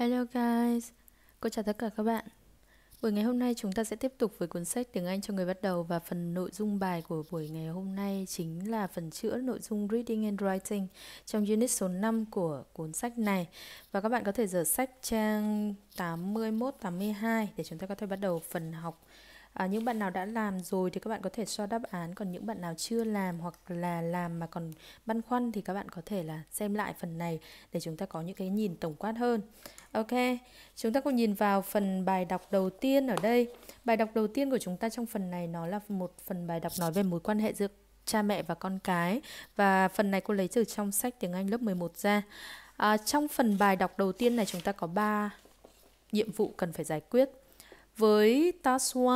Hello guys, cô chào tất cả các bạn Buổi ngày hôm nay chúng ta sẽ tiếp tục với cuốn sách tiếng Anh cho người bắt đầu và phần nội dung bài của buổi ngày hôm nay chính là phần chữa nội dung Reading and Writing trong unit số 5 của cuốn sách này và các bạn có thể dở sách trang 81-82 để chúng ta có thể bắt đầu phần học À, những bạn nào đã làm rồi thì các bạn có thể so đáp án còn những bạn nào chưa làm hoặc là làm mà còn băn khoăn thì các bạn có thể là xem lại phần này để chúng ta có những cái nhìn tổng quát hơn Ok, chúng ta cùng nhìn vào phần bài đọc đầu tiên ở đây. Bài đọc đầu tiên của chúng ta trong phần này nó là một phần bài đọc nói về mối quan hệ giữa cha mẹ và con cái và phần này cô lấy từ trong sách tiếng Anh lớp 11 ra. À, trong phần bài đọc đầu tiên này chúng ta có 3 nhiệm vụ cần phải giải quyết. Với task 1,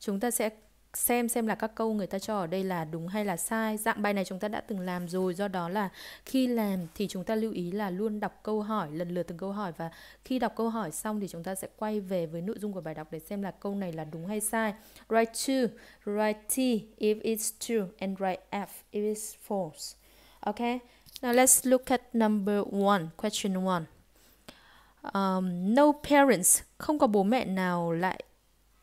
chúng ta sẽ xem xem là các câu người ta cho ở đây là đúng hay là sai dạng bài này chúng ta đã từng làm rồi do đó là khi làm thì chúng ta lưu ý là luôn đọc câu hỏi lần lượt từng câu hỏi và khi đọc câu hỏi xong thì chúng ta sẽ quay về với nội dung của bài đọc để xem là câu này là đúng hay sai right to write t if it's true and right f if it's false okay now let's look at number one question one um, no parents không có bố mẹ nào lại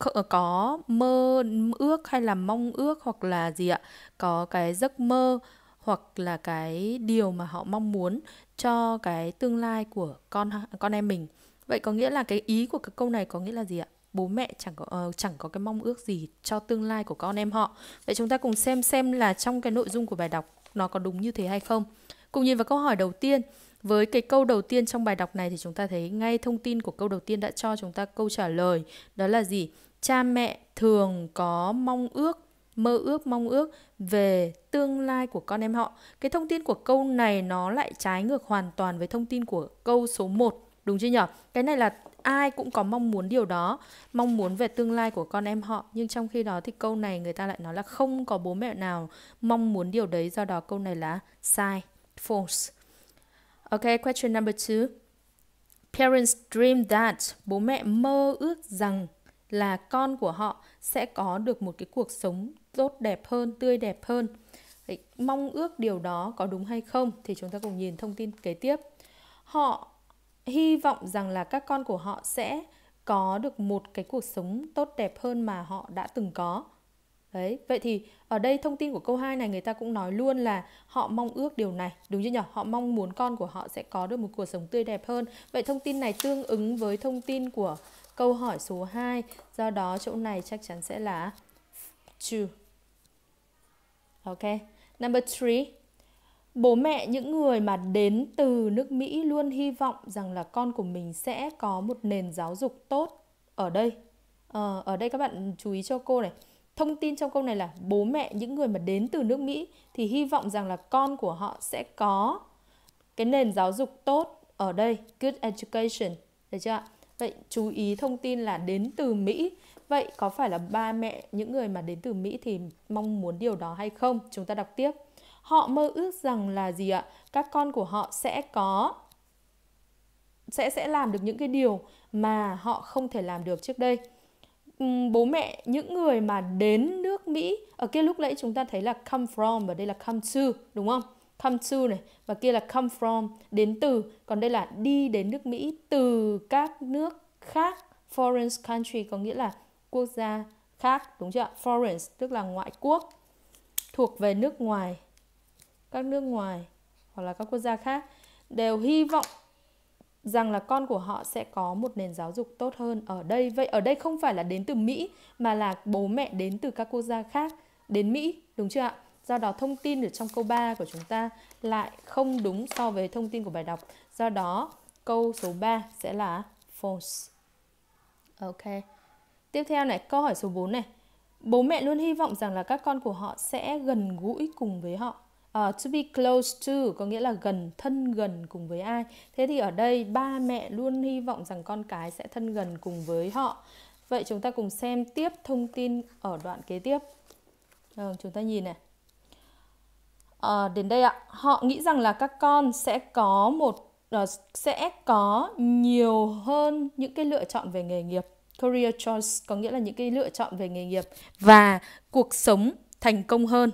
Ờ, có mơ ước hay là mong ước hoặc là gì ạ có cái giấc mơ hoặc là cái điều mà họ mong muốn cho cái tương lai của con con em mình vậy có nghĩa là cái ý của cái câu này có nghĩa là gì ạ bố mẹ chẳng có uh, chẳng có cái mong ước gì cho tương lai của con em họ vậy chúng ta cùng xem xem là trong cái nội dung của bài đọc nó có đúng như thế hay không cùng nhìn vào câu hỏi đầu tiên với cái câu đầu tiên trong bài đọc này thì chúng ta thấy ngay thông tin của câu đầu tiên đã cho chúng ta câu trả lời đó là gì cha mẹ thường có mong ước mơ ước mong ước về tương lai của con em họ. Cái thông tin của câu này nó lại trái ngược hoàn toàn với thông tin của câu số 1, đúng chưa nhỉ? Cái này là ai cũng có mong muốn điều đó, mong muốn về tương lai của con em họ, nhưng trong khi đó thì câu này người ta lại nói là không có bố mẹ nào mong muốn điều đấy, do đó câu này là sai, false. Ok, question number 2. Parents dream that bố mẹ mơ ước rằng là con của họ sẽ có được một cái cuộc sống tốt đẹp hơn, tươi đẹp hơn. Đấy, mong ước điều đó có đúng hay không thì chúng ta cùng nhìn thông tin kế tiếp. Họ hy vọng rằng là các con của họ sẽ có được một cái cuộc sống tốt đẹp hơn mà họ đã từng có. Đấy, vậy thì ở đây thông tin của câu 2 này người ta cũng nói luôn là họ mong ước điều này, đúng chưa nhỉ? Họ mong muốn con của họ sẽ có được một cuộc sống tươi đẹp hơn. Vậy thông tin này tương ứng với thông tin của câu hỏi số 2. Do đó chỗ này chắc chắn sẽ là true. Ok. Number 3. Bố mẹ những người mà đến từ nước Mỹ luôn hy vọng rằng là con của mình sẽ có một nền giáo dục tốt ở đây. Ờ, ở đây các bạn chú ý cho cô này. Thông tin trong câu này là bố mẹ những người mà đến từ nước Mỹ thì hy vọng rằng là con của họ sẽ có cái nền giáo dục tốt ở đây, good education, được chưa ạ? Vậy chú ý thông tin là đến từ Mỹ. Vậy có phải là ba mẹ những người mà đến từ Mỹ thì mong muốn điều đó hay không? Chúng ta đọc tiếp. Họ mơ ước rằng là gì ạ? Các con của họ sẽ có sẽ sẽ làm được những cái điều mà họ không thể làm được trước đây bố mẹ những người mà đến nước Mỹ ở cái lúc nãy chúng ta thấy là come from và đây là come to đúng không? come to này và kia là come from đến từ còn đây là đi đến nước Mỹ từ các nước khác foreign country có nghĩa là quốc gia khác đúng chưa foreign tức là ngoại quốc thuộc về nước ngoài các nước ngoài hoặc là các quốc gia khác đều hy vọng rằng là con của họ sẽ có một nền giáo dục tốt hơn ở đây vậy ở đây không phải là đến từ Mỹ mà là bố mẹ đến từ các quốc gia khác đến Mỹ đúng chưa ạ Do đó thông tin ở trong câu 3 của chúng ta lại không đúng so với thông tin của bài đọc. Do đó câu số 3 sẽ là false. Ok. Tiếp theo này, câu hỏi số 4 này. Bố mẹ luôn hy vọng rằng là các con của họ sẽ gần gũi cùng với họ. Uh, to be close to có nghĩa là gần, thân gần cùng với ai. Thế thì ở đây ba mẹ luôn hy vọng rằng con cái sẽ thân gần cùng với họ. Vậy chúng ta cùng xem tiếp thông tin ở đoạn kế tiếp. À, chúng ta nhìn này à, đến đây ạ họ nghĩ rằng là các con sẽ có một uh, sẽ có nhiều hơn những cái lựa chọn về nghề nghiệp career choice có nghĩa là những cái lựa chọn về nghề nghiệp và cuộc sống thành công hơn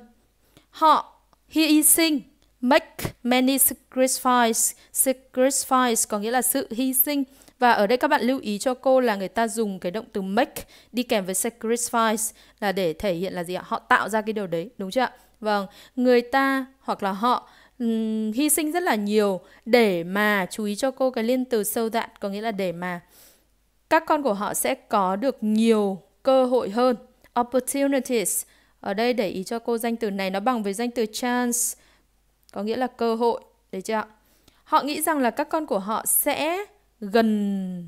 họ hy sinh make many sacrifices sacrifice có nghĩa là sự hy sinh và ở đây các bạn lưu ý cho cô là người ta dùng cái động từ make đi kèm với sacrifice là để thể hiện là gì ạ? Họ tạo ra cái điều đấy, đúng chưa ạ? Vâng, người ta hoặc là họ um, hy sinh rất là nhiều để mà chú ý cho cô cái liên từ sâu dạn có nghĩa là để mà các con của họ sẽ có được nhiều cơ hội hơn. Opportunities. Ở đây để ý cho cô danh từ này nó bằng với danh từ chance có nghĩa là cơ hội, đấy chưa ạ? Họ nghĩ rằng là các con của họ sẽ gần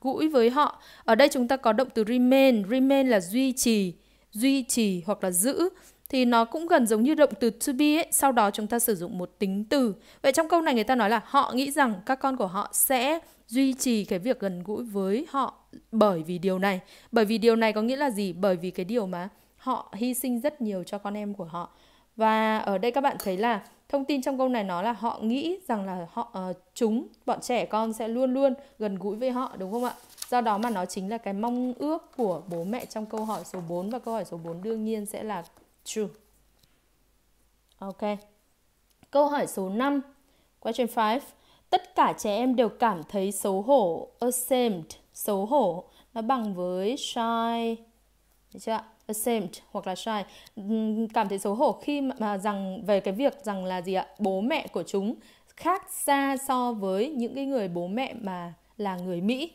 gũi với họ. Ở đây chúng ta có động từ remain, remain là duy trì, duy trì hoặc là giữ thì nó cũng gần giống như động từ to be ấy, sau đó chúng ta sử dụng một tính từ. Vậy trong câu này người ta nói là họ nghĩ rằng các con của họ sẽ duy trì cái việc gần gũi với họ bởi vì điều này. Bởi vì điều này có nghĩa là gì? Bởi vì cái điều mà họ hy sinh rất nhiều cho con em của họ. Và ở đây các bạn thấy là thông tin trong câu này nó là họ nghĩ rằng là họ uh, chúng bọn trẻ con sẽ luôn luôn gần gũi với họ đúng không ạ? Do đó mà nó chính là cái mong ước của bố mẹ trong câu hỏi số 4 và câu hỏi số 4 đương nhiên sẽ là true. Ok. Câu hỏi số 5. Question 5. Tất cả trẻ em đều cảm thấy xấu hổ, ashamed, xấu hổ nó bằng với shy. Được chưa ashamed hoặc là shy cảm thấy xấu hổ khi mà, mà rằng về cái việc rằng là gì ạ bố mẹ của chúng khác xa so với những cái người bố mẹ mà là người Mỹ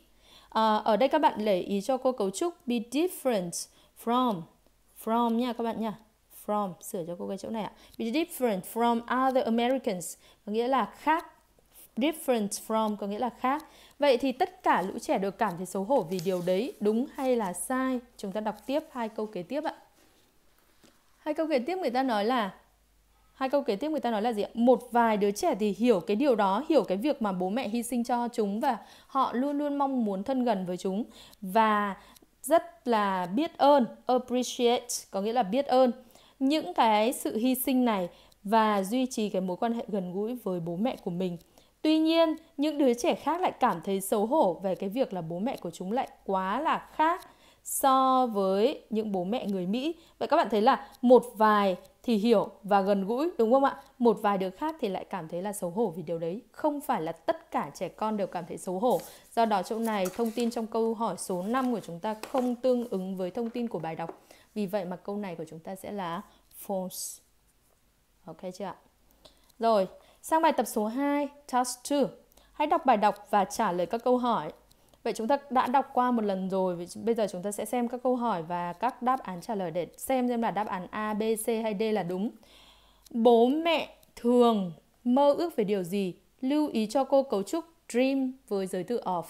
à, ở đây các bạn để ý cho cô cấu trúc be different from from nha các bạn nha from sửa cho cô cái chỗ này ạ be different from other Americans có nghĩa là khác different from có nghĩa là khác vậy thì tất cả lũ trẻ đều cảm thấy xấu hổ vì điều đấy đúng hay là sai chúng ta đọc tiếp hai câu kế tiếp ạ hai câu kế tiếp người ta nói là hai câu kế tiếp người ta nói là gì ạ một vài đứa trẻ thì hiểu cái điều đó hiểu cái việc mà bố mẹ hy sinh cho chúng và họ luôn luôn mong muốn thân gần với chúng và rất là biết ơn appreciate có nghĩa là biết ơn những cái sự hy sinh này và duy trì cái mối quan hệ gần gũi với bố mẹ của mình. Tuy nhiên, những đứa trẻ khác lại cảm thấy xấu hổ về cái việc là bố mẹ của chúng lại quá là khác so với những bố mẹ người Mỹ. Vậy các bạn thấy là một vài thì hiểu và gần gũi đúng không ạ? Một vài đứa khác thì lại cảm thấy là xấu hổ vì điều đấy. Không phải là tất cả trẻ con đều cảm thấy xấu hổ. Do đó chỗ này thông tin trong câu hỏi số 5 của chúng ta không tương ứng với thông tin của bài đọc vì vậy mà câu này của chúng ta sẽ là false. Ok chưa ạ? Rồi, sang bài tập số 2, task 2. Hãy đọc bài đọc và trả lời các câu hỏi. Vậy chúng ta đã đọc qua một lần rồi, bây giờ chúng ta sẽ xem các câu hỏi và các đáp án trả lời để xem xem là đáp án A, B, C hay D là đúng. Bố mẹ thường mơ ước về điều gì? Lưu ý cho cô cấu trúc dream với giới từ of.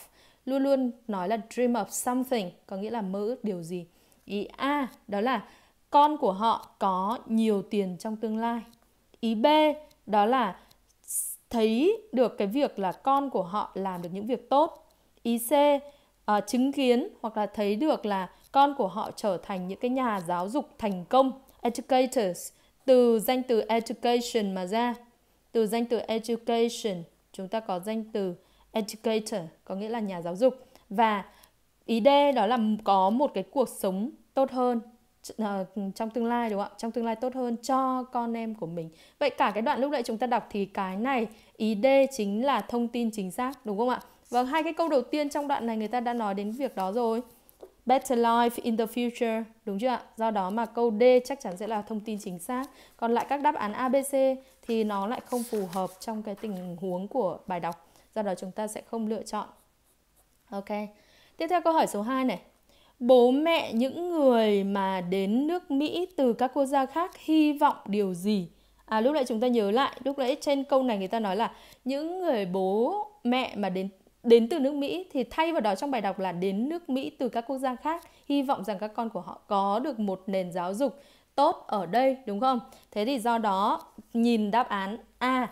Luôn luôn nói là dream of something, có nghĩa là mơ ước điều gì. Ý A đó là con của họ có nhiều tiền trong tương lai. Ý B đó là thấy được cái việc là con của họ làm được những việc tốt. Ý C uh, chứng kiến hoặc là thấy được là con của họ trở thành những cái nhà giáo dục thành công, educators từ danh từ education mà ra. Từ danh từ education chúng ta có danh từ educator có nghĩa là nhà giáo dục và Ý D đó là có một cái cuộc sống tốt hơn ờ, trong tương lai đúng không ạ? Trong tương lai tốt hơn cho con em của mình. Vậy cả cái đoạn lúc nãy chúng ta đọc thì cái này ý D chính là thông tin chính xác đúng không ạ? Và vâng, hai cái câu đầu tiên trong đoạn này người ta đã nói đến việc đó rồi. Better life in the future, đúng chưa ạ? Do đó mà câu D chắc chắn sẽ là thông tin chính xác. Còn lại các đáp án ABC thì nó lại không phù hợp trong cái tình huống của bài đọc. Do đó chúng ta sẽ không lựa chọn. Ok. Tiếp theo câu hỏi số 2 này. Bố mẹ những người mà đến nước Mỹ từ các quốc gia khác hy vọng điều gì? À lúc nãy chúng ta nhớ lại, lúc nãy trên câu này người ta nói là những người bố mẹ mà đến đến từ nước Mỹ thì thay vào đó trong bài đọc là đến nước Mỹ từ các quốc gia khác, hy vọng rằng các con của họ có được một nền giáo dục tốt ở đây đúng không? Thế thì do đó nhìn đáp án A,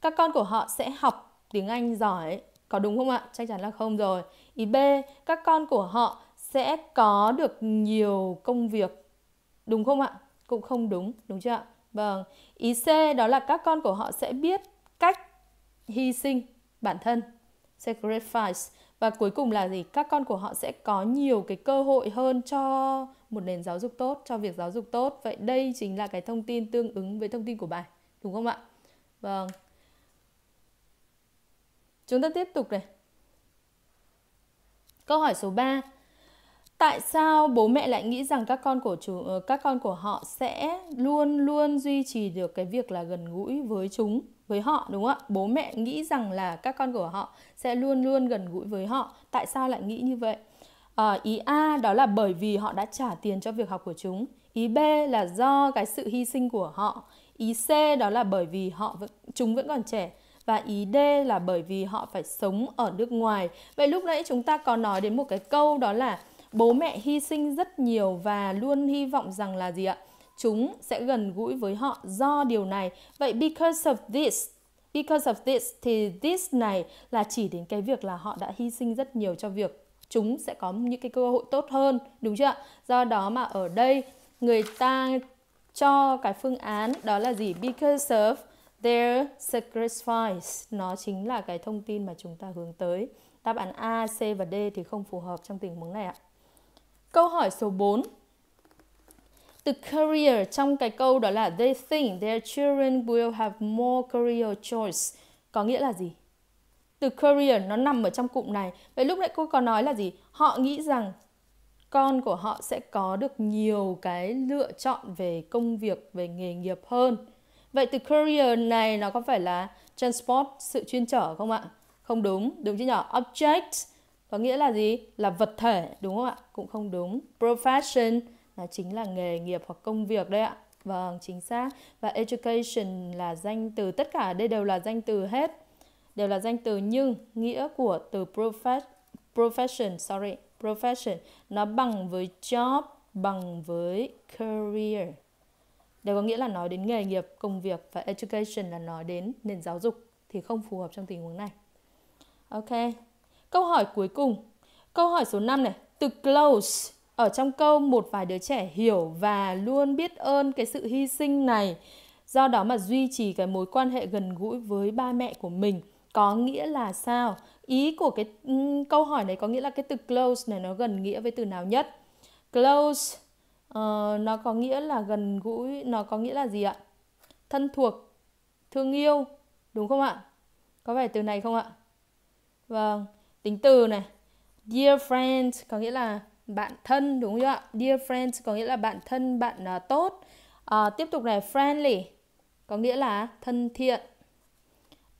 các con của họ sẽ học tiếng Anh giỏi, có đúng không ạ? Chắc chắn là không rồi. Ý B, các con của họ sẽ có được nhiều công việc. Đúng không ạ? Cũng không đúng, đúng chưa ạ? Vâng. Ý C đó là các con của họ sẽ biết cách hy sinh bản thân, sacrifice. Và cuối cùng là gì? Các con của họ sẽ có nhiều cái cơ hội hơn cho một nền giáo dục tốt, cho việc giáo dục tốt. Vậy đây chính là cái thông tin tương ứng với thông tin của bài, đúng không ạ? Vâng. Chúng ta tiếp tục này. Câu hỏi số 3. Tại sao bố mẹ lại nghĩ rằng các con của chú, ờ, các con của họ sẽ luôn luôn duy trì được cái việc là gần gũi với chúng, với họ đúng không ạ? Bố mẹ nghĩ rằng là các con của họ sẽ luôn luôn gần gũi với họ. Tại sao lại nghĩ như vậy? À, ý A đó là bởi vì họ đã trả tiền cho việc học của chúng. Ý B là do cái sự hy sinh của họ. Ý C đó là bởi vì họ vẫn, chúng vẫn còn trẻ và ý D là bởi vì họ phải sống ở nước ngoài. Vậy lúc nãy chúng ta có nói đến một cái câu đó là bố mẹ hy sinh rất nhiều và luôn hy vọng rằng là gì ạ? Chúng sẽ gần gũi với họ do điều này. Vậy because of this Because of this thì this này là chỉ đến cái việc là họ đã hy sinh rất nhiều cho việc chúng sẽ có những cái cơ hội tốt hơn, đúng chưa ạ? Do đó mà ở đây người ta cho cái phương án đó là gì? Because of their sacrifice nó chính là cái thông tin mà chúng ta hướng tới. Đáp án A, C và D thì không phù hợp trong tình huống này ạ. Câu hỏi số 4. Từ career trong cái câu đó là they think their children will have more career choice có nghĩa là gì? Từ career nó nằm ở trong cụm này. Vậy lúc nãy cô có nói là gì? Họ nghĩ rằng con của họ sẽ có được nhiều cái lựa chọn về công việc, về nghề nghiệp hơn Vậy từ courier này nó có phải là transport sự chuyên trở không ạ? Không đúng, đúng chứ nhỏ. Object có nghĩa là gì? Là vật thể đúng không ạ? Cũng không đúng. Profession là chính là nghề nghiệp hoặc công việc đấy ạ. Vâng, chính xác. Và education là danh từ, tất cả đây đều là danh từ hết. Đều là danh từ nhưng nghĩa của từ profes, profession, sorry, profession nó bằng với job, bằng với career. Đều có nghĩa là nói đến nghề nghiệp, công việc và education là nói đến nền giáo dục thì không phù hợp trong tình huống này. Ok. Câu hỏi cuối cùng. Câu hỏi số 5 này, từ close ở trong câu một vài đứa trẻ hiểu và luôn biết ơn cái sự hy sinh này do đó mà duy trì cái mối quan hệ gần gũi với ba mẹ của mình có nghĩa là sao ý của cái um, câu hỏi này có nghĩa là cái từ close này nó gần nghĩa với từ nào nhất close Ờ, nó có nghĩa là gần gũi nó có nghĩa là gì ạ thân thuộc thương yêu đúng không ạ có phải từ này không ạ vâng tính từ này dear friends có nghĩa là bạn thân đúng không ạ dear friends có nghĩa là bạn thân bạn uh, tốt uh, tiếp tục này friendly có nghĩa là thân thiện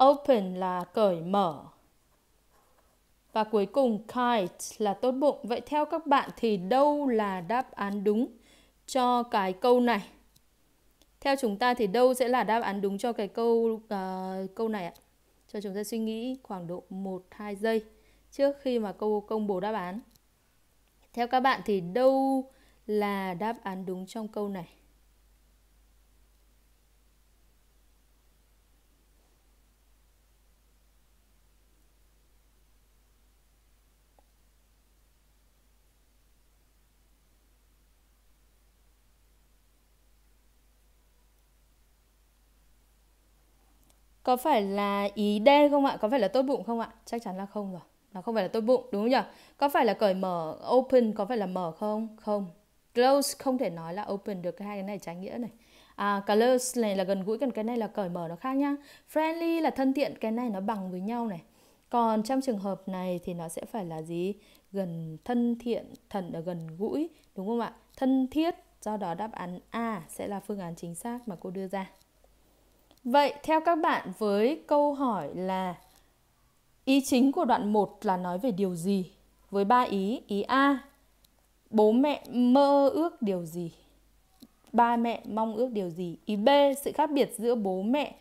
open là cởi mở và cuối cùng kind là tốt bụng vậy theo các bạn thì đâu là đáp án đúng cho cái câu này. Theo chúng ta thì đâu sẽ là đáp án đúng cho cái câu uh, câu này ạ? Cho chúng ta suy nghĩ khoảng độ 1 2 giây trước khi mà câu công bố đáp án. Theo các bạn thì đâu là đáp án đúng trong câu này? Có phải là ý D không ạ? Có phải là tốt bụng không ạ? Chắc chắn là không rồi. Nó không phải là tốt bụng, đúng không nhỉ? Có phải là cởi mở, open, có phải là mở không? Không. Close không thể nói là open được hai cái này trái nghĩa này. À, colors này là gần gũi, còn cái này là cởi mở, nó khác nhá. Friendly là thân thiện, cái này nó bằng với nhau này. Còn trong trường hợp này thì nó sẽ phải là gì? Gần thân thiện, thần ở ờ, gần gũi, đúng không ạ? Thân thiết, do đó đáp án A sẽ là phương án chính xác mà cô đưa ra. Vậy theo các bạn với câu hỏi là ý chính của đoạn 1 là nói về điều gì? Với ba ý, ý A bố mẹ mơ ước điều gì? Ba mẹ mong ước điều gì? Ý B sự khác biệt giữa bố mẹ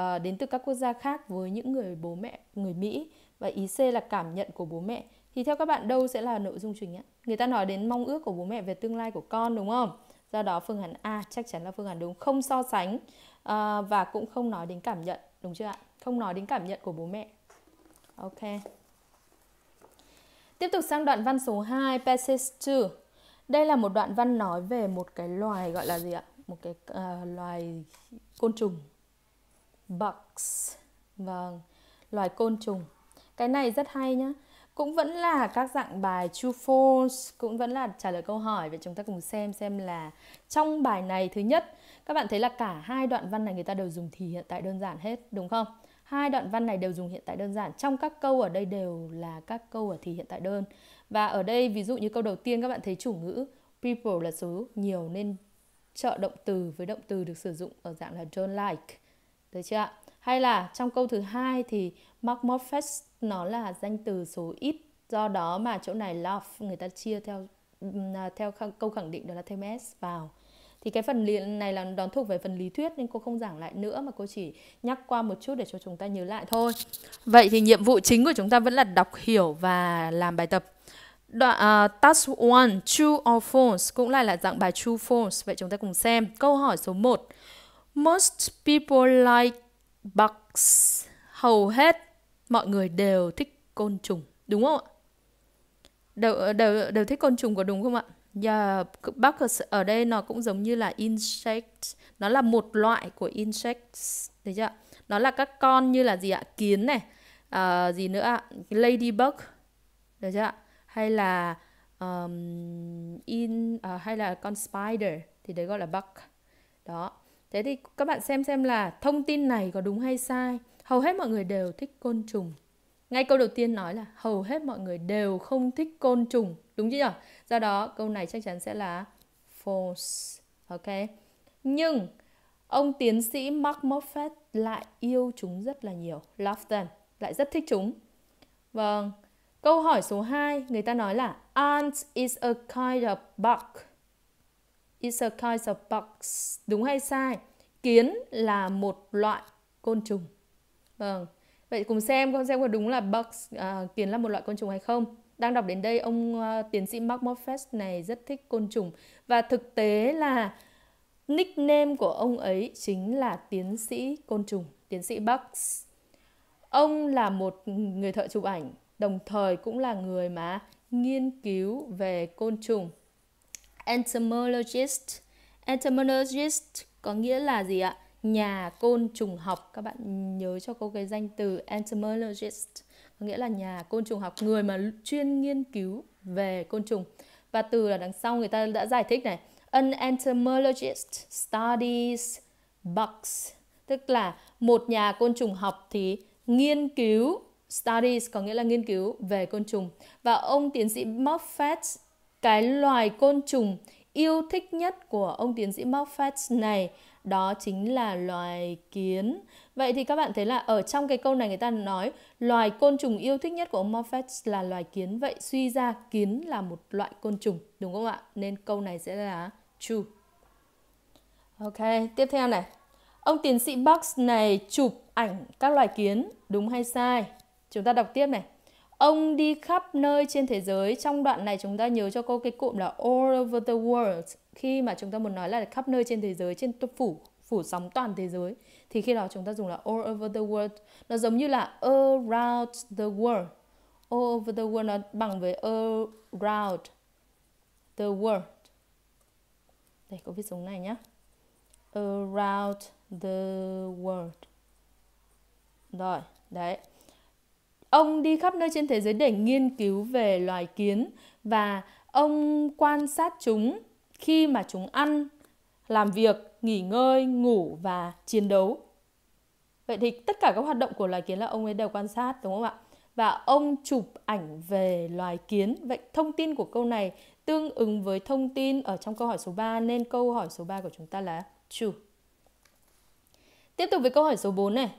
uh, đến từ các quốc gia khác với những người bố mẹ người Mỹ và ý C là cảm nhận của bố mẹ. Thì theo các bạn đâu sẽ là nội dung chính ạ? Người ta nói đến mong ước của bố mẹ về tương lai của con đúng không? Do đó phương án A chắc chắn là phương án đúng không so sánh à, và cũng không nói đến cảm nhận đúng chưa ạ không nói đến cảm nhận của bố mẹ ok tiếp tục sang đoạn văn số 2 passage 2 đây là một đoạn văn nói về một cái loài gọi là gì ạ một cái uh, loài côn trùng bugs vâng loài côn trùng cái này rất hay nhá cũng vẫn là các dạng bài true false cũng vẫn là trả lời câu hỏi vậy chúng ta cùng xem xem là trong bài này thứ nhất các bạn thấy là cả hai đoạn văn này người ta đều dùng thì hiện tại đơn giản hết đúng không hai đoạn văn này đều dùng hiện tại đơn giản trong các câu ở đây đều là các câu ở thì hiện tại đơn và ở đây ví dụ như câu đầu tiên các bạn thấy chủ ngữ people là số nhiều nên trợ động từ với động từ được sử dụng ở dạng là don't like được chưa ạ hay là trong câu thứ hai thì magmorphous nó là danh từ số ít do đó mà chỗ này love người ta chia theo à, theo câu khẳng định đó là thêm s vào thì cái phần này là đón thuộc về phần lý thuyết nên cô không giảng lại nữa mà cô chỉ nhắc qua một chút để cho chúng ta nhớ lại thôi vậy thì nhiệm vụ chính của chúng ta vẫn là đọc hiểu và làm bài tập Đoạn, uh, task 1, true or false cũng lại là dạng bài true false. Vậy chúng ta cùng xem. Câu hỏi số 1. Most people like bugs hầu hết mọi người đều thích côn trùng đúng không ạ đều đều đều thích côn trùng có đúng không ạ Yeah, bugs ở đây nó cũng giống như là insect nó là một loại của insects thấy chưa nó là các con như là gì ạ kiến này à, gì nữa ạ ladybug được chưa hay là um, in uh, hay là con spider thì đấy gọi là bug đó thế thì các bạn xem xem là thông tin này có đúng hay sai hầu hết mọi người đều thích côn trùng ngay câu đầu tiên nói là hầu hết mọi người đều không thích côn trùng đúng chứ nhỉ do đó câu này chắc chắn sẽ là false ok nhưng ông tiến sĩ Mark Moffat lại yêu chúng rất là nhiều love them lại rất thích chúng vâng câu hỏi số 2 người ta nói là ant is a kind of bug It's a kind of bugs. Đúng hay sai? Kiến là một loại côn trùng. Vâng. Vậy cùng xem con xem có đúng là bugs à, kiến là một loại côn trùng hay không? Đang đọc đến đây ông uh, tiến sĩ Mark Moffett này rất thích côn trùng và thực tế là nickname của ông ấy chính là tiến sĩ côn trùng, tiến sĩ bugs. Ông là một người thợ chụp ảnh, đồng thời cũng là người mà nghiên cứu về côn trùng entomologist entomologist có nghĩa là gì ạ nhà côn trùng học các bạn nhớ cho cô cái danh từ entomologist có nghĩa là nhà côn trùng học người mà chuyên nghiên cứu về côn trùng và từ là đằng sau người ta đã giải thích này an entomologist studies bugs tức là một nhà côn trùng học thì nghiên cứu studies có nghĩa là nghiên cứu về côn trùng và ông tiến sĩ Moffat cái loài côn trùng yêu thích nhất của ông tiến sĩ Moffat này đó chính là loài kiến. Vậy thì các bạn thấy là ở trong cái câu này người ta nói loài côn trùng yêu thích nhất của ông Moffat là loài kiến. Vậy suy ra kiến là một loại côn trùng đúng không ạ? Nên câu này sẽ là true. Ok, tiếp theo này. Ông tiến sĩ Box này chụp ảnh các loài kiến đúng hay sai? Chúng ta đọc tiếp này. Ông đi khắp nơi trên thế giới. Trong đoạn này chúng ta nhớ cho cô cái cụm là all over the world. Khi mà chúng ta muốn nói là khắp nơi trên thế giới, trên phủ phủ sóng toàn thế giới thì khi đó chúng ta dùng là all over the world. Nó giống như là around the world. All over the world nó bằng với around the world. Đây có viết giống này nhá. Around the world. Rồi, đấy. Ông đi khắp nơi trên thế giới để nghiên cứu về loài kiến và ông quan sát chúng khi mà chúng ăn, làm việc, nghỉ ngơi, ngủ và chiến đấu. Vậy thì tất cả các hoạt động của loài kiến là ông ấy đều quan sát đúng không ạ? Và ông chụp ảnh về loài kiến. Vậy thông tin của câu này tương ứng với thông tin ở trong câu hỏi số 3 nên câu hỏi số 3 của chúng ta là true. Tiếp tục với câu hỏi số 4 này.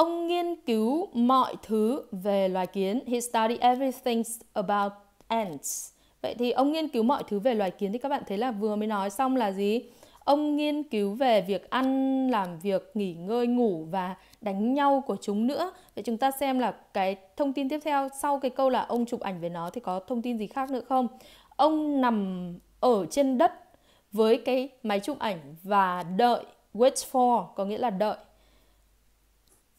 Ông nghiên cứu mọi thứ về loài kiến. He studied everything about ants. Vậy thì ông nghiên cứu mọi thứ về loài kiến thì các bạn thấy là vừa mới nói xong là gì? Ông nghiên cứu về việc ăn, làm việc, nghỉ ngơi, ngủ và đánh nhau của chúng nữa. Vậy chúng ta xem là cái thông tin tiếp theo sau cái câu là ông chụp ảnh về nó thì có thông tin gì khác nữa không? Ông nằm ở trên đất với cái máy chụp ảnh và đợi wait for có nghĩa là đợi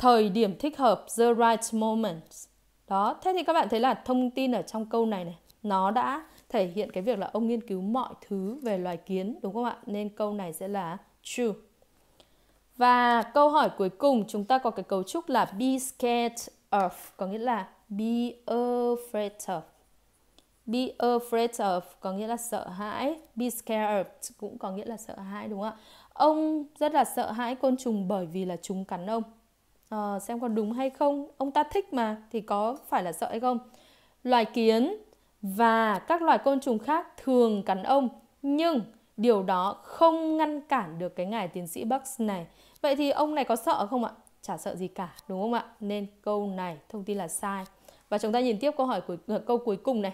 thời điểm thích hợp the right moment đó thế thì các bạn thấy là thông tin ở trong câu này này nó đã thể hiện cái việc là ông nghiên cứu mọi thứ về loài kiến đúng không ạ nên câu này sẽ là true và câu hỏi cuối cùng chúng ta có cái cấu trúc là be scared of có nghĩa là be afraid of be afraid of có nghĩa là sợ hãi be scared of cũng có nghĩa là sợ hãi đúng không ạ ông rất là sợ hãi côn trùng bởi vì là chúng cắn ông uh, xem có đúng hay không ông ta thích mà thì có phải là sợ hay không loài kiến và các loài côn trùng khác thường cắn ông nhưng điều đó không ngăn cản được cái ngài tiến sĩ Bucks này vậy thì ông này có sợ không ạ chả sợ gì cả đúng không ạ nên câu này thông tin là sai và chúng ta nhìn tiếp câu hỏi cuối ờ, câu cuối cùng này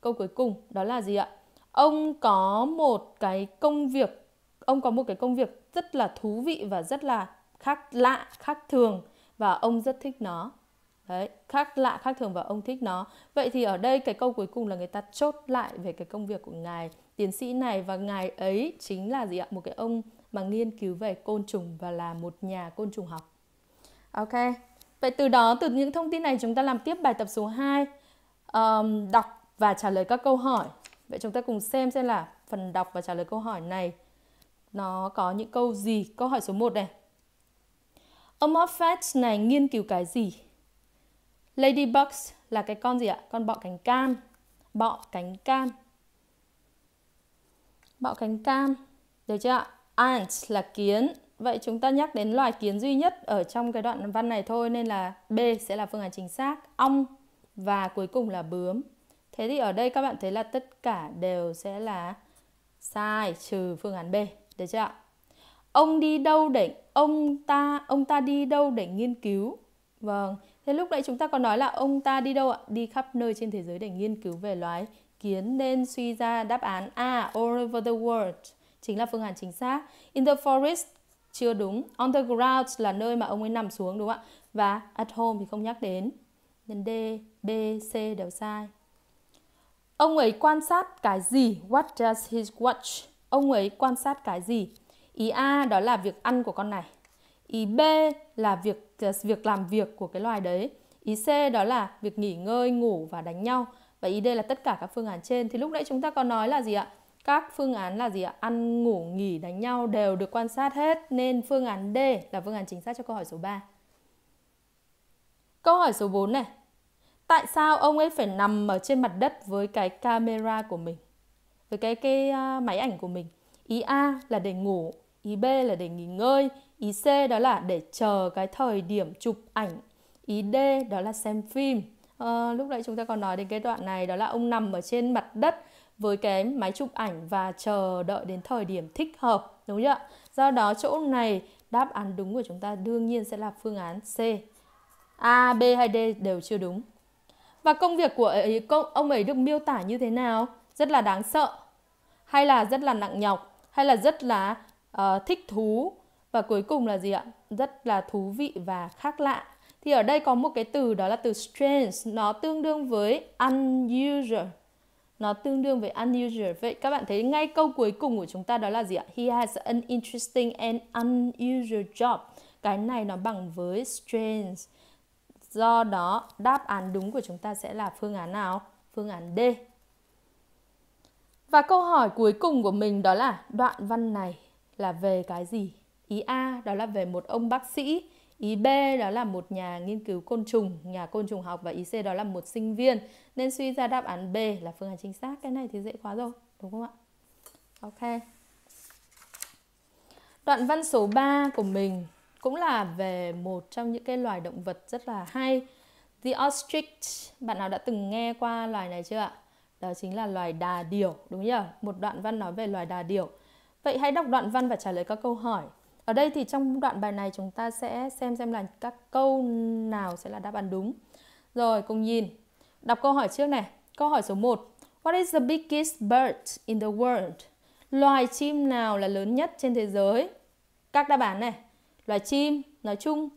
câu cuối cùng đó là gì ạ ông có một cái công việc ông có một cái công việc rất là thú vị và rất là khác lạ, khác thường và ông rất thích nó. Đấy, khác lạ, khác thường và ông thích nó. Vậy thì ở đây cái câu cuối cùng là người ta chốt lại về cái công việc của ngài tiến sĩ này và ngài ấy chính là gì ạ? Một cái ông mà nghiên cứu về côn trùng và là một nhà côn trùng học. Ok. Vậy từ đó từ những thông tin này chúng ta làm tiếp bài tập số 2 um, đọc và trả lời các câu hỏi. Vậy chúng ta cùng xem xem là phần đọc và trả lời câu hỏi này nó có những câu gì? Câu hỏi số 1 này. Ông Moffat này nghiên cứu cái gì? Ladybugs là cái con gì ạ? Con bọ cánh cam. Bọ cánh cam. Bọ cánh cam. Được chưa ạ? Ant là kiến. Vậy chúng ta nhắc đến loài kiến duy nhất ở trong cái đoạn văn này thôi nên là B sẽ là phương án chính xác. Ong và cuối cùng là bướm. Thế thì ở đây các bạn thấy là tất cả đều sẽ là sai trừ phương án B. Được chưa ạ? ông đi đâu để ông ta ông ta đi đâu để nghiên cứu vâng thế lúc nãy chúng ta còn nói là ông ta đi đâu ạ đi khắp nơi trên thế giới để nghiên cứu về loài kiến nên suy ra đáp án A all over the world chính là phương án chính xác in the forest chưa đúng on the ground là nơi mà ông ấy nằm xuống đúng không ạ và at home thì không nhắc đến nhân D B C đều sai ông ấy quan sát cái gì what does he watch ông ấy quan sát cái gì Ý A đó là việc ăn của con này. Ý B là việc ờ, việc làm việc của cái loài đấy. Ý C đó là việc nghỉ ngơi, ngủ và đánh nhau. Và ý D là tất cả các phương án trên. Thì lúc nãy chúng ta có nói là gì ạ? Các phương án là gì ạ? Ăn, ngủ, nghỉ, đánh nhau đều được quan sát hết. Nên phương án D là phương án chính xác cho câu hỏi số 3. Câu hỏi số 4 này. Tại sao ông ấy phải nằm ở trên mặt đất với cái camera của mình? Với cái, cái à, máy ảnh của mình? Ý A là để ngủ, ý B là để nghỉ ngơi, ý C đó là để chờ cái thời điểm chụp ảnh, ý D đó là xem phim. À, lúc nãy chúng ta còn nói đến cái đoạn này đó là ông nằm ở trên mặt đất với cái máy chụp ảnh và chờ đợi đến thời điểm thích hợp, đúng chưa? Do đó chỗ này đáp án đúng của chúng ta đương nhiên sẽ là phương án C. A, B hay D đều chưa đúng. Và công việc của ấy, ông ấy được miêu tả như thế nào? Rất là đáng sợ, hay là rất là nặng nhọc, hay là rất là Ờ, thích thú và cuối cùng là gì ạ rất là thú vị và khác lạ thì ở đây có một cái từ đó là từ strange nó tương đương với unusual nó tương đương với unusual vậy các bạn thấy ngay câu cuối cùng của chúng ta đó là gì ạ he has an interesting and unusual job cái này nó bằng với strange do đó đáp án đúng của chúng ta sẽ là phương án nào phương án D và câu hỏi cuối cùng của mình đó là đoạn văn này là về cái gì ý a đó là về một ông bác sĩ ý b đó là một nhà nghiên cứu côn trùng nhà côn trùng học và ý c đó là một sinh viên nên suy ra đáp án b là phương án chính xác cái này thì dễ quá rồi đúng không ạ ok đoạn văn số 3 của mình cũng là về một trong những cái loài động vật rất là hay the ostrich bạn nào đã từng nghe qua loài này chưa ạ đó chính là loài đà điểu đúng nhỉ một đoạn văn nói về loài đà điểu Vậy hãy đọc đoạn văn và trả lời các câu hỏi. Ở đây thì trong đoạn bài này chúng ta sẽ xem xem là các câu nào sẽ là đáp án đúng. Rồi cùng nhìn. Đọc câu hỏi trước này. Câu hỏi số 1. What is the biggest bird in the world? Loài chim nào là lớn nhất trên thế giới? Các đáp án này. Loài chim nói chung,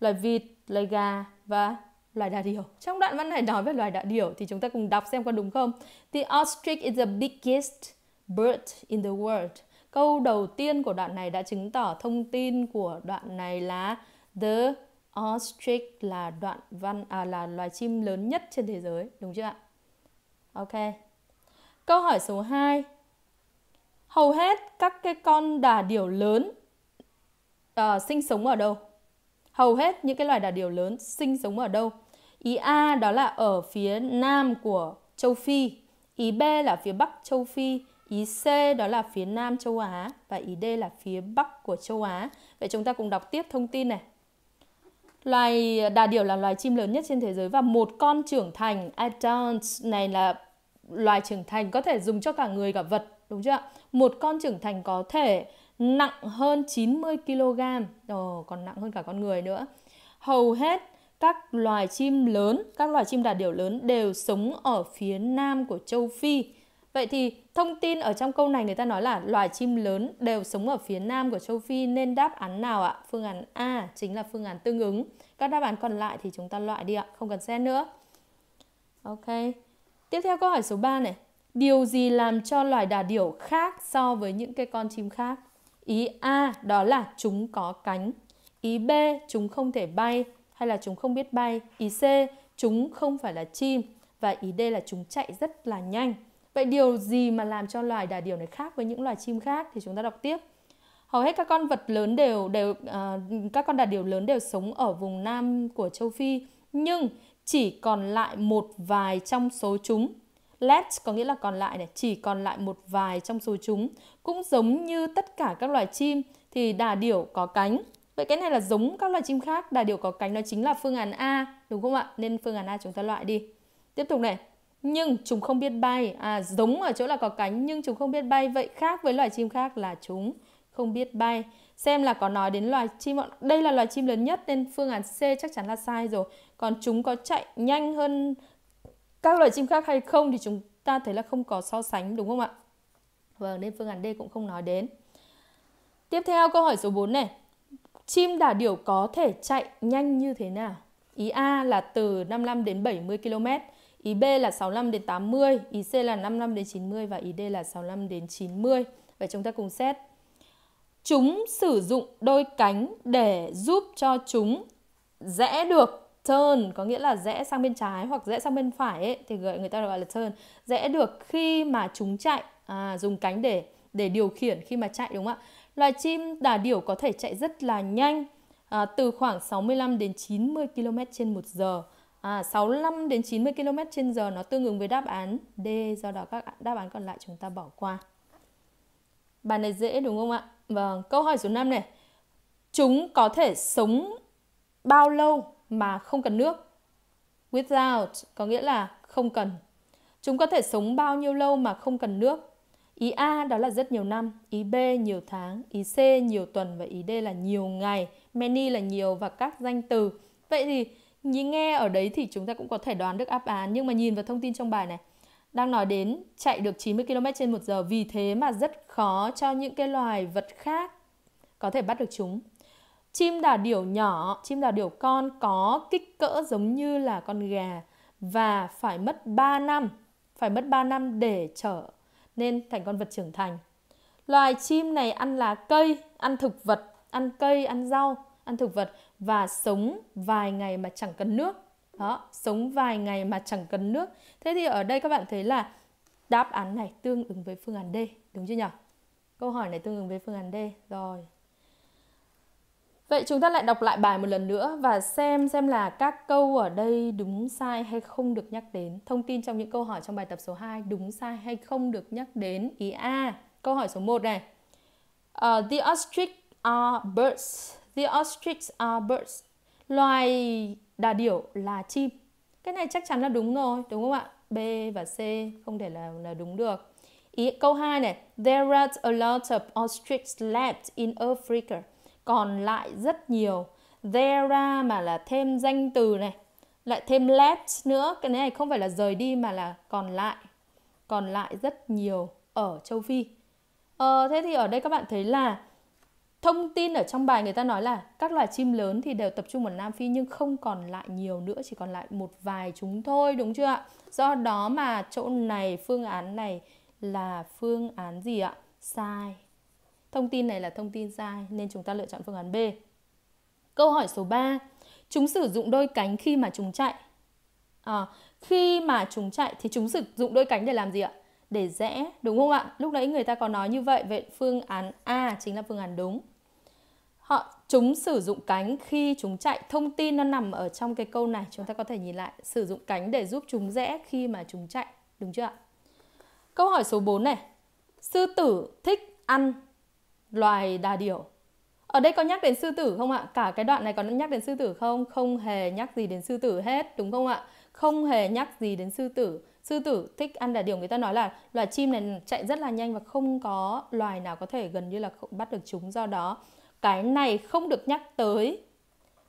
loài vịt, loài gà và loài đà điểu. Trong đoạn văn này nói về loài đà điểu thì chúng ta cùng đọc xem có đúng không. The ostrich is the biggest bird in the world. Câu đầu tiên của đoạn này đã chứng tỏ thông tin của đoạn này là the ostrich là đoạn văn à, là loài chim lớn nhất trên thế giới, đúng chưa ạ? Ok. Câu hỏi số 2. Hầu hết các cái con đà điểu lớn uh, sinh sống ở đâu? Hầu hết những cái loài đà điểu lớn sinh sống ở đâu? Ý A đó là ở phía nam của châu Phi, ý B là phía bắc châu Phi, Ý C đó là phía Nam châu Á và ý D là phía Bắc của châu Á. Vậy chúng ta cùng đọc tiếp thông tin này. Loài đà điểu là loài chim lớn nhất trên thế giới và một con trưởng thành adult này là loài trưởng thành có thể dùng cho cả người cả vật đúng chưa Một con trưởng thành có thể nặng hơn 90 kg. Ồ, oh, còn nặng hơn cả con người nữa. Hầu hết các loài chim lớn, các loài chim đà điểu lớn đều sống ở phía nam của châu Phi. Vậy thì Thông tin ở trong câu này người ta nói là loài chim lớn đều sống ở phía nam của châu Phi nên đáp án nào ạ? Phương án A chính là phương án tương ứng. Các đáp án còn lại thì chúng ta loại đi ạ, không cần xét nữa. Ok. Tiếp theo câu hỏi số 3 này. Điều gì làm cho loài đà điểu khác so với những cái con chim khác? Ý A đó là chúng có cánh. Ý B chúng không thể bay hay là chúng không biết bay. Ý C chúng không phải là chim và ý D là chúng chạy rất là nhanh. Vậy điều gì mà làm cho loài đà điểu này khác với những loài chim khác thì chúng ta đọc tiếp. Hầu hết các con vật lớn đều đều uh, các con đà điểu lớn đều sống ở vùng nam của châu Phi, nhưng chỉ còn lại một vài trong số chúng. Let có nghĩa là còn lại này, chỉ còn lại một vài trong số chúng. Cũng giống như tất cả các loài chim thì đà điểu có cánh. Vậy cái này là giống các loài chim khác, đà điểu có cánh nó chính là phương án A, đúng không ạ? Nên phương án A chúng ta loại đi. Tiếp tục này, nhưng chúng không biết bay à giống ở chỗ là có cánh nhưng chúng không biết bay vậy khác với loài chim khác là chúng không biết bay xem là có nói đến loài chim đây là loài chim lớn nhất nên phương án C chắc chắn là sai rồi còn chúng có chạy nhanh hơn các loài chim khác hay không thì chúng ta thấy là không có so sánh đúng không ạ vâng nên phương án D cũng không nói đến tiếp theo câu hỏi số 4 này chim đà điểu có thể chạy nhanh như thế nào ý A là từ 55 đến 70 km Ý B là 65 đến 80, ý C là 55 đến 90 và ý D là 65 đến 90. Vậy chúng ta cùng xét. Chúng sử dụng đôi cánh để giúp cho chúng rẽ được turn có nghĩa là rẽ sang bên trái hoặc rẽ sang bên phải ấy, thì người, người ta gọi là turn rẽ được khi mà chúng chạy à, dùng cánh để để điều khiển khi mà chạy đúng không ạ loài chim đà điểu có thể chạy rất là nhanh à, từ khoảng 65 đến 90 km trên một giờ À, 65 đến 90 km h nó tương ứng với đáp án D, do đó các đáp án còn lại chúng ta bỏ qua. Bài này dễ đúng không ạ? Vâng, câu hỏi số 5 này. Chúng có thể sống bao lâu mà không cần nước? Without có nghĩa là không cần. Chúng có thể sống bao nhiêu lâu mà không cần nước? Ý A đó là rất nhiều năm, ý B nhiều tháng, ý C nhiều tuần và ý D là nhiều ngày, many là nhiều và các danh từ. Vậy thì nhìn nghe ở đấy thì chúng ta cũng có thể đoán được áp án nhưng mà nhìn vào thông tin trong bài này đang nói đến chạy được 90 km trên một giờ vì thế mà rất khó cho những cái loài vật khác có thể bắt được chúng. Chim đà điểu nhỏ, chim đà điểu con có kích cỡ giống như là con gà và phải mất 3 năm, phải mất 3 năm để trở nên thành con vật trưởng thành. Loài chim này ăn lá cây, ăn thực vật, ăn cây, ăn rau, ăn thực vật và sống vài ngày mà chẳng cần nước đó sống vài ngày mà chẳng cần nước thế thì ở đây các bạn thấy là đáp án này tương ứng với phương án D đúng chưa nhỉ câu hỏi này tương ứng với phương án D rồi Vậy chúng ta lại đọc lại bài một lần nữa và xem xem là các câu ở đây đúng sai hay không được nhắc đến. Thông tin trong những câu hỏi trong bài tập số 2 đúng sai hay không được nhắc đến. Ý A, câu hỏi số 1 này. Uh, the ostrich are birds The ostrich are birds. Loài đà điểu là chim. Cái này chắc chắn là đúng rồi, đúng không ạ? B và C không thể là là đúng được. Ý, câu 2 này, there are a lot of ostrich left in Africa. Còn lại rất nhiều. There are mà là thêm danh từ này, lại thêm left nữa, cái này không phải là rời đi mà là còn lại. Còn lại rất nhiều ở châu Phi. Ờ, thế thì ở đây các bạn thấy là thông tin ở trong bài người ta nói là các loài chim lớn thì đều tập trung ở Nam Phi nhưng không còn lại nhiều nữa chỉ còn lại một vài chúng thôi đúng chưa ạ do đó mà chỗ này phương án này là phương án gì ạ sai thông tin này là thông tin sai nên chúng ta lựa chọn phương án B câu hỏi số 3 chúng sử dụng đôi cánh khi mà chúng chạy à, khi mà chúng chạy thì chúng sử dụng đôi cánh để làm gì ạ để rẽ đúng không ạ lúc nãy người ta có nói như vậy vậy phương án A chính là phương án đúng họ chúng sử dụng cánh khi chúng chạy thông tin nó nằm ở trong cái câu này chúng ta có thể nhìn lại sử dụng cánh để giúp chúng rẽ khi mà chúng chạy đúng chưa ạ câu hỏi số 4 này sư tử thích ăn loài đà điểu ở đây có nhắc đến sư tử không ạ cả cái đoạn này có nhắc đến sư tử không không hề nhắc gì đến sư tử hết đúng không ạ không hề nhắc gì đến sư tử sư tử thích ăn đà điểu người ta nói là loài chim này chạy rất là nhanh và không có loài nào có thể gần như là bắt được chúng do đó cái này không được nhắc tới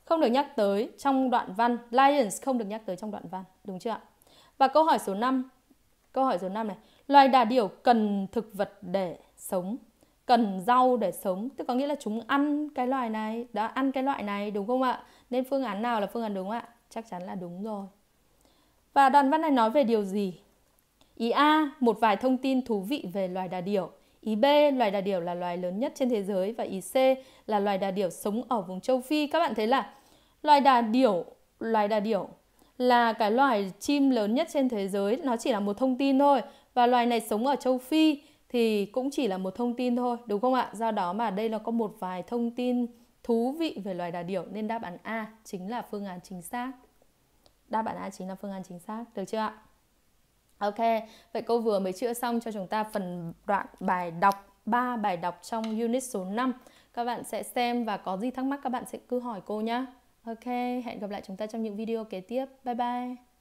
không được nhắc tới trong đoạn văn lions không được nhắc tới trong đoạn văn đúng chưa ạ và câu hỏi số 5 câu hỏi số 5 này loài đà điểu cần thực vật để sống cần rau để sống tức có nghĩa là chúng ăn cái loài này đã ăn cái loại này đúng không ạ nên phương án nào là phương án đúng ạ chắc chắn là đúng rồi và đoạn văn này nói về điều gì ý a một vài thông tin thú vị về loài đà điểu Ý B, loài đà điểu là loài lớn nhất trên thế giới và ý C là loài đà điểu sống ở vùng châu Phi. Các bạn thấy là loài đà điểu, loài đà điểu là cái loài chim lớn nhất trên thế giới, nó chỉ là một thông tin thôi và loài này sống ở châu Phi thì cũng chỉ là một thông tin thôi, đúng không ạ? Do đó mà đây nó có một vài thông tin thú vị về loài đà điểu nên đáp án A chính là phương án chính xác. Đáp án A chính là phương án chính xác, được chưa ạ? Ok, vậy cô vừa mới chữa xong cho chúng ta phần đoạn bài đọc 3 bài đọc trong unit số 5. Các bạn sẽ xem và có gì thắc mắc các bạn sẽ cứ hỏi cô nhé. Ok, hẹn gặp lại chúng ta trong những video kế tiếp. Bye bye.